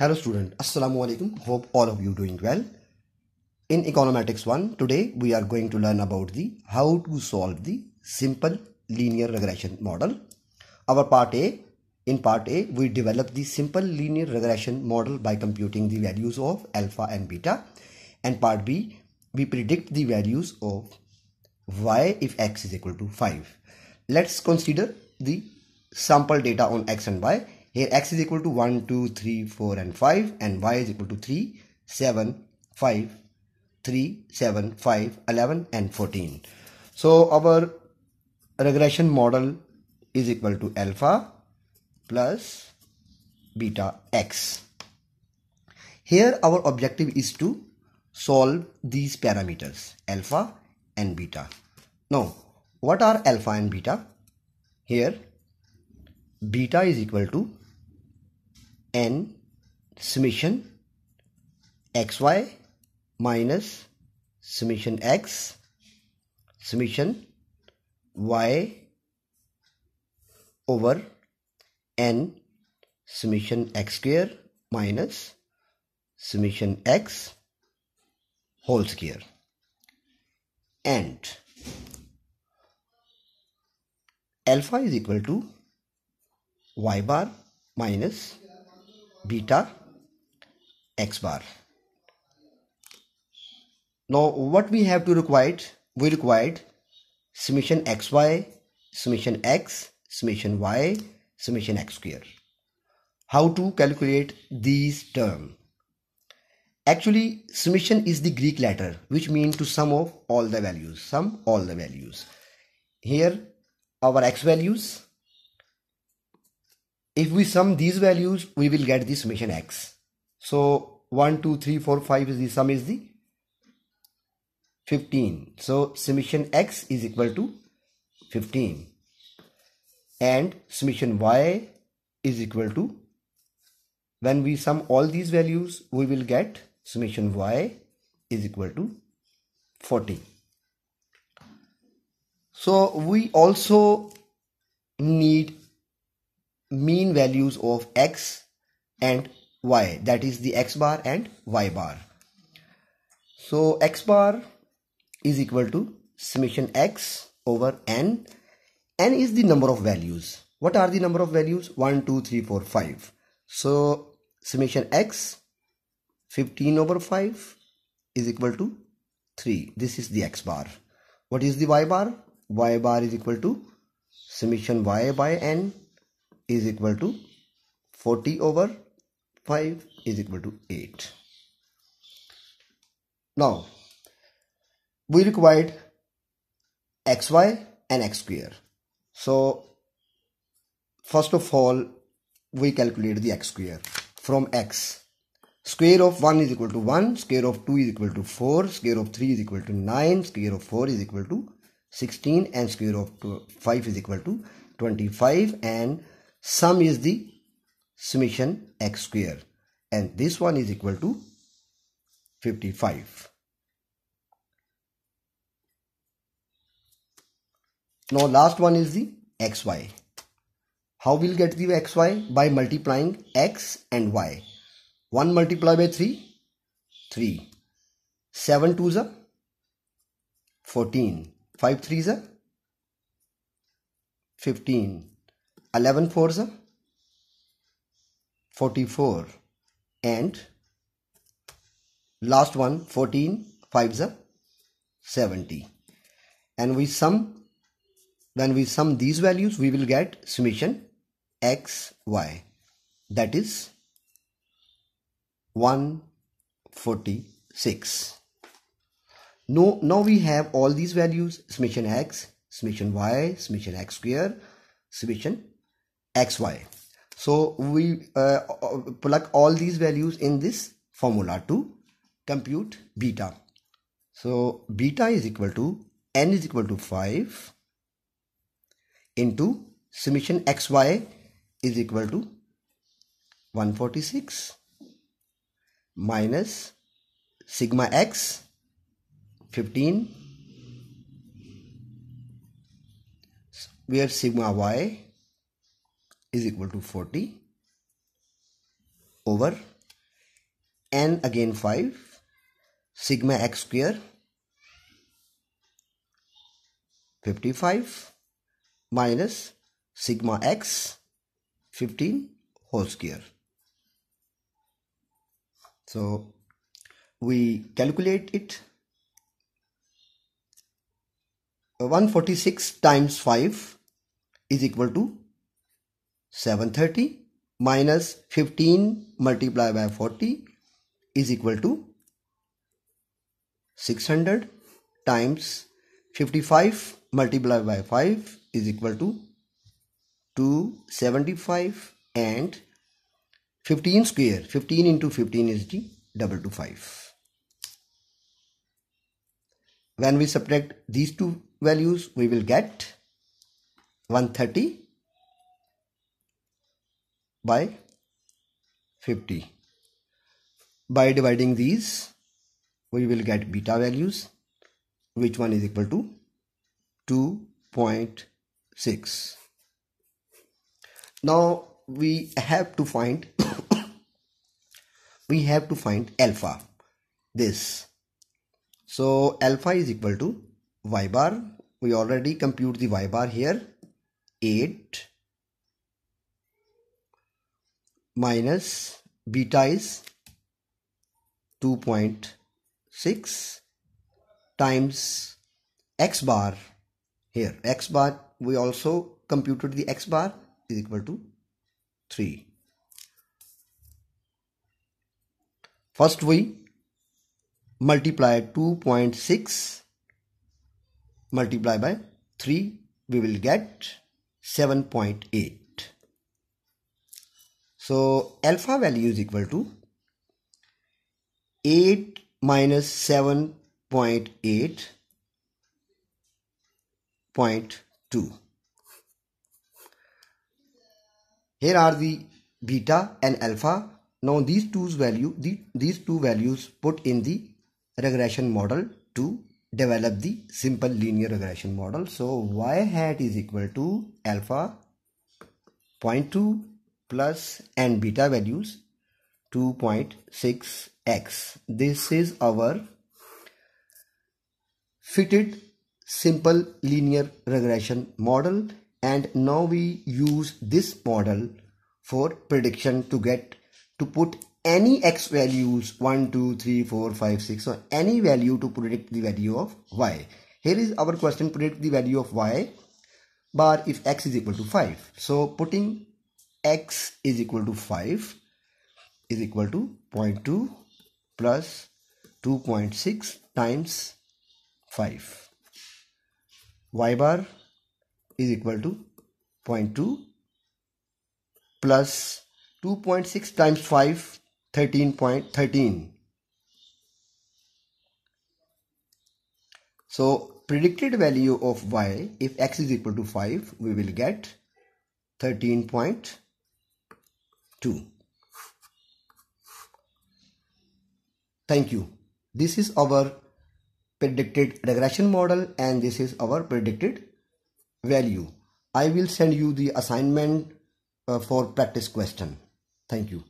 Hello student, Assalamu alaikum. Hope all of you doing well. In Econometrics 1, today we are going to learn about the how to solve the simple linear regression model. Our part A, in part A, we develop the simple linear regression model by computing the values of alpha and beta. And part B, we predict the values of y if x is equal to 5. Let's consider the sample data on x and y here x is equal to 1, 2, 3, 4 and 5 and y is equal to 3, 7, 5, 3, 7, 5, 11 and 14. So our regression model is equal to alpha plus beta x. Here our objective is to solve these parameters alpha and beta. Now what are alpha and beta? Here beta is equal to and summation xy minus summation x summation y over n summation x square minus summation x whole square and alpha is equal to y bar minus beta x bar now what we have to require we required summation xy summation x summation y summation x square how to calculate these term actually summation is the greek letter which means to sum of all the values sum all the values here our x values if we sum these values we will get the summation x so 1 2 3 4 5 is the sum is the 15 so summation x is equal to 15 and summation y is equal to when we sum all these values we will get summation y is equal to 40 so we also need mean values of x and y that is the x bar and y bar so x bar is equal to summation x over n n is the number of values what are the number of values 1 2 3 4 5 so summation x 15 over 5 is equal to 3 this is the x bar what is the y bar y bar is equal to summation y by n is equal to 40 over 5 is equal to 8. Now, we required xy and x square. So, first of all, we calculate the x square from x. Square of 1 is equal to 1, square of 2 is equal to 4, square of 3 is equal to 9, square of 4 is equal to 16 and square of 5 is equal to 25 and sum is the summation x square and this one is equal to 55 now last one is the xy how we'll get the xy by multiplying x and y 1 multiplied by 3 3 7 is are 14 5 3s are 15 11 fours are 44 and last one 14 fives are 70 and we sum when we sum these values we will get summation x y that is 146 now now we have all these values summation x summation y summation x square summation xy so we uh, uh, plug all these values in this formula to compute beta so beta is equal to n is equal to 5 into summation xy is equal to 146 minus sigma x 15 where sigma y is equal to 40 over n again 5 sigma x square 55 minus sigma x 15 whole square. So we calculate it uh, 146 times 5 is equal to 730 minus 15 multiplied by 40 is equal to 600 times 55 multiplied by 5 is equal to 275 and 15 square 15 into 15 is the double to 5 when we subtract these two values we will get 130 by 50. By dividing these, we will get beta values, which one is equal to 2.6. Now we have to find we have to find alpha this so alpha is equal to y bar we already compute the y bar here 8 minus beta is 2.6 times x bar here x bar we also computed the x bar is equal to 3 first we multiply 2.6 multiply by 3 we will get 7.8 so alpha value is equal to 8 minus 7.8 point 2. Here are the beta and alpha. Now these two values, the, these two values put in the regression model to develop the simple linear regression model. So y hat is equal to alpha 0.2 plus and beta values 2.6x. This is our fitted simple linear regression model and now we use this model for prediction to get to put any x values 1 2 3 4 5 6 or any value to predict the value of y here is our question predict the value of y bar if x is equal to 5 so putting x is equal to 5 is equal to 0.2 plus 2.6 times 5 y bar is equal to 0.2 plus 2.6 times 5 13.13 .13. so predicted value of y if x is equal to 5 we will get 13. 2. Thank you. This is our predicted regression model and this is our predicted value. I will send you the assignment uh, for practice question. Thank you.